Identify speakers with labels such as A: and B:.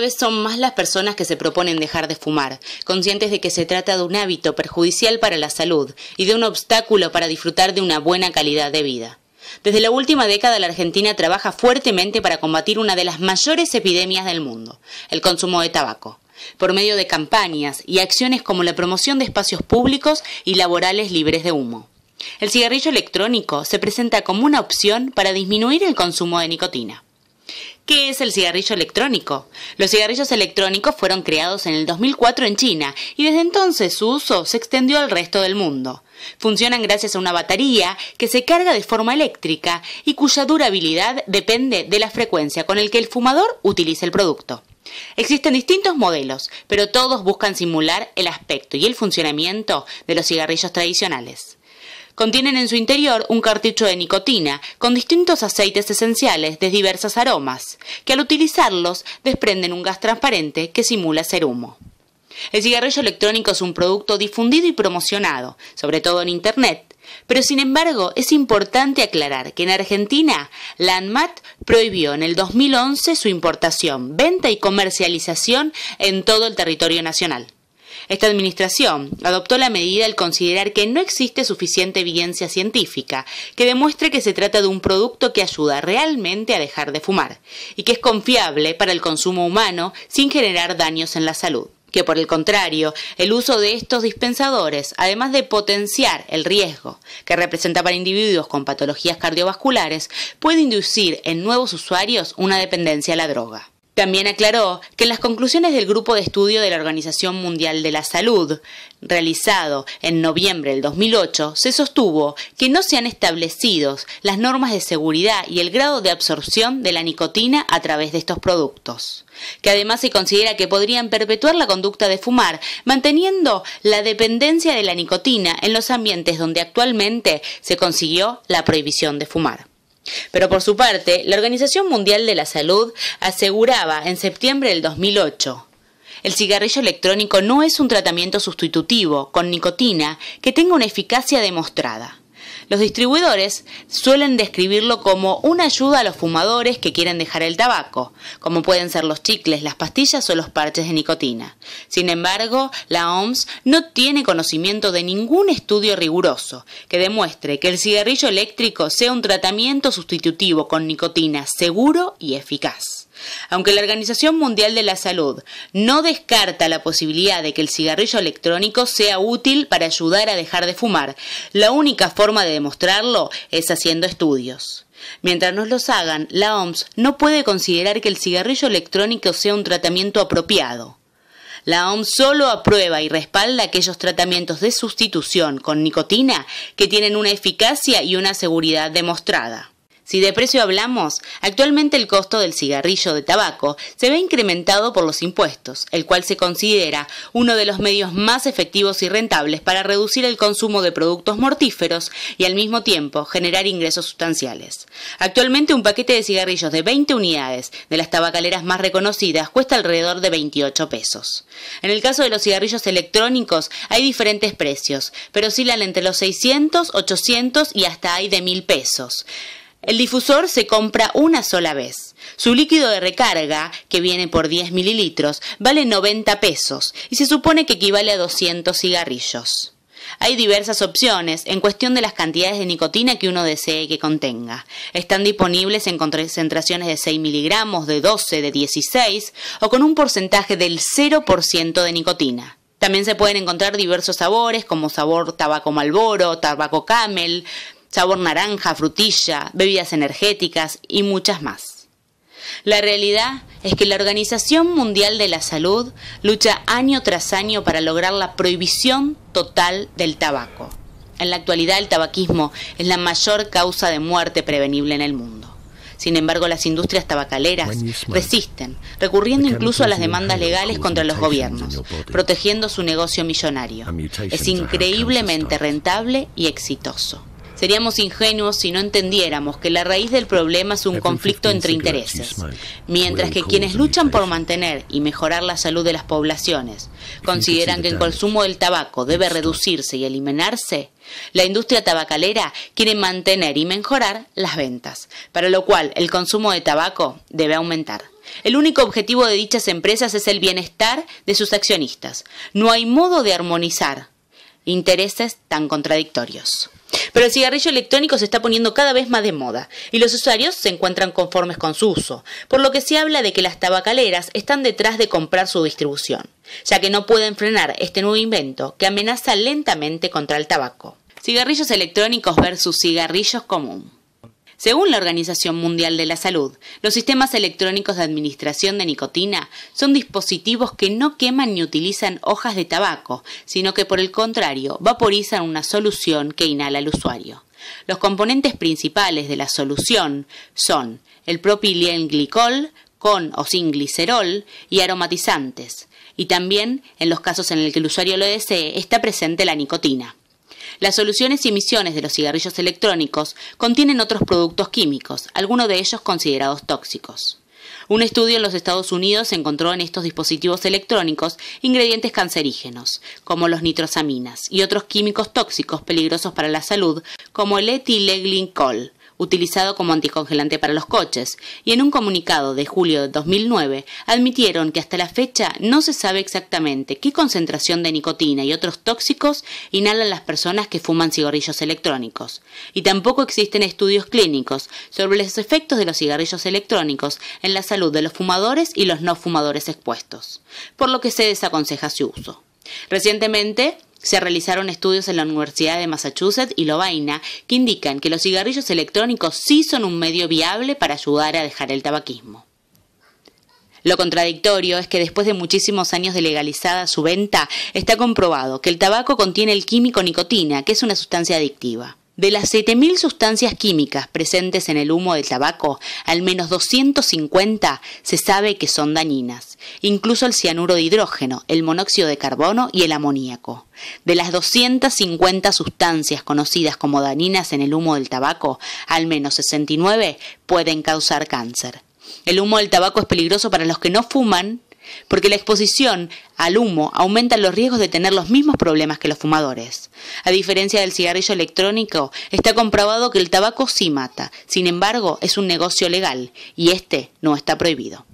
A: vez son más las personas que se proponen dejar de fumar, conscientes de que se trata de un hábito perjudicial para la salud y de un obstáculo para disfrutar de una buena calidad de vida. Desde la última década la Argentina trabaja fuertemente para combatir una de las mayores epidemias del mundo, el consumo de tabaco, por medio de campañas y acciones como la promoción de espacios públicos y laborales libres de humo. El cigarrillo electrónico se presenta como una opción para disminuir el consumo de nicotina. ¿Qué es el cigarrillo electrónico? Los cigarrillos electrónicos fueron creados en el 2004 en China y desde entonces su uso se extendió al resto del mundo. Funcionan gracias a una batería que se carga de forma eléctrica y cuya durabilidad depende de la frecuencia con la que el fumador utiliza el producto. Existen distintos modelos, pero todos buscan simular el aspecto y el funcionamiento de los cigarrillos tradicionales. Contienen en su interior un cartucho de nicotina con distintos aceites esenciales de diversas aromas, que al utilizarlos desprenden un gas transparente que simula ser humo. El cigarrillo electrónico es un producto difundido y promocionado, sobre todo en Internet, pero sin embargo es importante aclarar que en Argentina la ANMAT prohibió en el 2011 su importación, venta y comercialización en todo el territorio nacional. Esta administración adoptó la medida al considerar que no existe suficiente evidencia científica que demuestre que se trata de un producto que ayuda realmente a dejar de fumar y que es confiable para el consumo humano sin generar daños en la salud que por el contrario, el uso de estos dispensadores, además de potenciar el riesgo que representa para individuos con patologías cardiovasculares, puede inducir en nuevos usuarios una dependencia a la droga. También aclaró que en las conclusiones del grupo de estudio de la Organización Mundial de la Salud, realizado en noviembre del 2008, se sostuvo que no se han establecido las normas de seguridad y el grado de absorción de la nicotina a través de estos productos, que además se considera que podrían perpetuar la conducta de fumar, manteniendo la dependencia de la nicotina en los ambientes donde actualmente se consiguió la prohibición de fumar. Pero por su parte, la Organización Mundial de la Salud aseguraba en septiembre del 2008 el cigarrillo electrónico no es un tratamiento sustitutivo con nicotina que tenga una eficacia demostrada. Los distribuidores suelen describirlo como una ayuda a los fumadores que quieren dejar el tabaco, como pueden ser los chicles, las pastillas o los parches de nicotina. Sin embargo, la OMS no tiene conocimiento de ningún estudio riguroso que demuestre que el cigarrillo eléctrico sea un tratamiento sustitutivo con nicotina seguro y eficaz. Aunque la Organización Mundial de la Salud no descarta la posibilidad de que el cigarrillo electrónico sea útil para ayudar a dejar de fumar, la única forma de demostrarlo es haciendo estudios. Mientras no los hagan, la OMS no puede considerar que el cigarrillo electrónico sea un tratamiento apropiado. La OMS solo aprueba y respalda aquellos tratamientos de sustitución con nicotina que tienen una eficacia y una seguridad demostrada. Si de precio hablamos, actualmente el costo del cigarrillo de tabaco se ve incrementado por los impuestos, el cual se considera uno de los medios más efectivos y rentables para reducir el consumo de productos mortíferos y al mismo tiempo generar ingresos sustanciales. Actualmente un paquete de cigarrillos de 20 unidades de las tabacaleras más reconocidas cuesta alrededor de 28 pesos. En el caso de los cigarrillos electrónicos hay diferentes precios, pero oscilan entre los 600, 800 y hasta hay de 1000 pesos. El difusor se compra una sola vez. Su líquido de recarga, que viene por 10 mililitros, vale 90 pesos y se supone que equivale a 200 cigarrillos. Hay diversas opciones en cuestión de las cantidades de nicotina que uno desee que contenga. Están disponibles en concentraciones de 6 miligramos, de 12, de 16 o con un porcentaje del 0% de nicotina. También se pueden encontrar diversos sabores como sabor tabaco malboro, tabaco camel, sabor naranja, frutilla, bebidas energéticas y muchas más. La realidad es que la Organización Mundial de la Salud lucha año tras año para lograr la prohibición total del tabaco. En la actualidad el tabaquismo es la mayor causa de muerte prevenible en el mundo. Sin embargo, las industrias tabacaleras resisten, recurriendo incluso a las demandas legales contra los gobiernos, protegiendo su negocio millonario. Es increíblemente rentable y exitoso. Seríamos ingenuos si no entendiéramos que la raíz del problema es un conflicto entre intereses, mientras que quienes luchan por mantener y mejorar la salud de las poblaciones consideran que el consumo del tabaco debe reducirse y eliminarse, la industria tabacalera quiere mantener y mejorar las ventas, para lo cual el consumo de tabaco debe aumentar. El único objetivo de dichas empresas es el bienestar de sus accionistas. No hay modo de armonizar intereses tan contradictorios. Pero el cigarrillo electrónico se está poniendo cada vez más de moda y los usuarios se encuentran conformes con su uso, por lo que se habla de que las tabacaleras están detrás de comprar su distribución, ya que no pueden frenar este nuevo invento que amenaza lentamente contra el tabaco. Cigarrillos electrónicos versus cigarrillos común. Según la Organización Mundial de la Salud, los sistemas electrónicos de administración de nicotina son dispositivos que no queman ni utilizan hojas de tabaco, sino que por el contrario vaporizan una solución que inhala el usuario. Los componentes principales de la solución son el propilenglicol con o sin glicerol y aromatizantes, y también, en los casos en el que el usuario lo desee, está presente la nicotina. Las soluciones y emisiones de los cigarrillos electrónicos contienen otros productos químicos, algunos de ellos considerados tóxicos. Un estudio en los Estados Unidos encontró en estos dispositivos electrónicos ingredientes cancerígenos, como los nitrosaminas, y otros químicos tóxicos peligrosos para la salud, como el etileglincol utilizado como anticongelante para los coches, y en un comunicado de julio de 2009 admitieron que hasta la fecha no se sabe exactamente qué concentración de nicotina y otros tóxicos inhalan las personas que fuman cigarrillos electrónicos, y tampoco existen estudios clínicos sobre los efectos de los cigarrillos electrónicos en la salud de los fumadores y los no fumadores expuestos, por lo que se desaconseja su uso. Recientemente, se realizaron estudios en la Universidad de Massachusetts y Lovaina que indican que los cigarrillos electrónicos sí son un medio viable para ayudar a dejar el tabaquismo. Lo contradictorio es que después de muchísimos años de legalizada su venta, está comprobado que el tabaco contiene el químico nicotina, que es una sustancia adictiva. De las 7.000 sustancias químicas presentes en el humo del tabaco, al menos 250 se sabe que son dañinas incluso el cianuro de hidrógeno, el monóxido de carbono y el amoníaco. De las 250 sustancias conocidas como daninas en el humo del tabaco, al menos 69 pueden causar cáncer. El humo del tabaco es peligroso para los que no fuman porque la exposición al humo aumenta los riesgos de tener los mismos problemas que los fumadores. A diferencia del cigarrillo electrónico, está comprobado que el tabaco sí mata, sin embargo es un negocio legal y este no está prohibido.